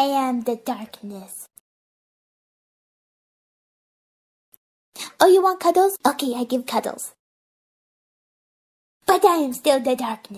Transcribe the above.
I am the darkness. Oh, you want cuddles? Okay, I give cuddles. But I am still the darkness.